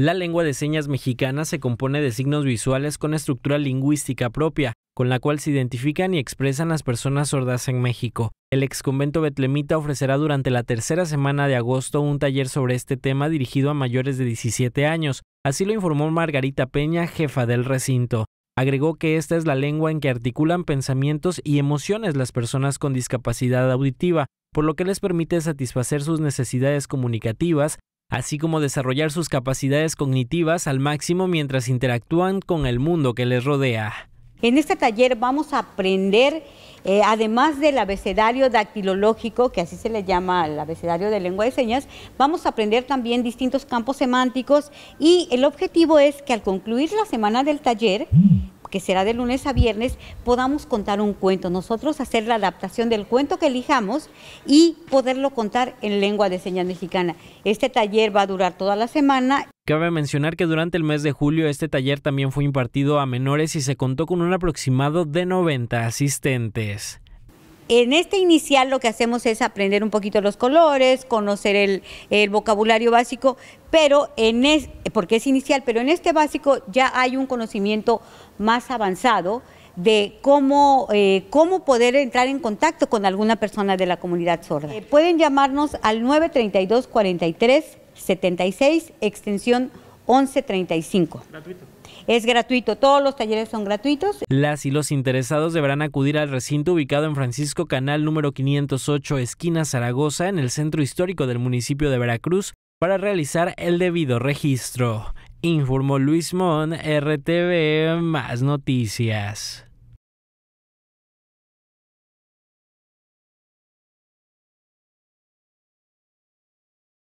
La lengua de señas mexicana se compone de signos visuales con estructura lingüística propia, con la cual se identifican y expresan las personas sordas en México. El exconvento betlemita ofrecerá durante la tercera semana de agosto un taller sobre este tema dirigido a mayores de 17 años, así lo informó Margarita Peña, jefa del recinto. Agregó que esta es la lengua en que articulan pensamientos y emociones las personas con discapacidad auditiva, por lo que les permite satisfacer sus necesidades comunicativas, así como desarrollar sus capacidades cognitivas al máximo mientras interactúan con el mundo que les rodea. En este taller vamos a aprender, eh, además del abecedario dactilológico, que así se le llama el abecedario de lengua de señas, vamos a aprender también distintos campos semánticos y el objetivo es que al concluir la semana del taller, que será de lunes a viernes, podamos contar un cuento. Nosotros hacer la adaptación del cuento que elijamos y poderlo contar en lengua de señas mexicana. Este taller va a durar toda la semana. Cabe mencionar que durante el mes de julio este taller también fue impartido a menores y se contó con un aproximado de 90 asistentes. En este inicial lo que hacemos es aprender un poquito los colores, conocer el, vocabulario básico, pero en es, porque es inicial, pero en este básico ya hay un conocimiento más avanzado de cómo, eh, cómo poder entrar en contacto con alguna persona de la comunidad sorda. Eh, pueden llamarnos al 932 43 76 extensión 1135. Es gratuito, todos los talleres son gratuitos. Las y los interesados deberán acudir al recinto ubicado en Francisco Canal número 508, esquina Zaragoza, en el centro histórico del municipio de Veracruz, para realizar el debido registro. Informó Luis Mon, RTV Más Noticias.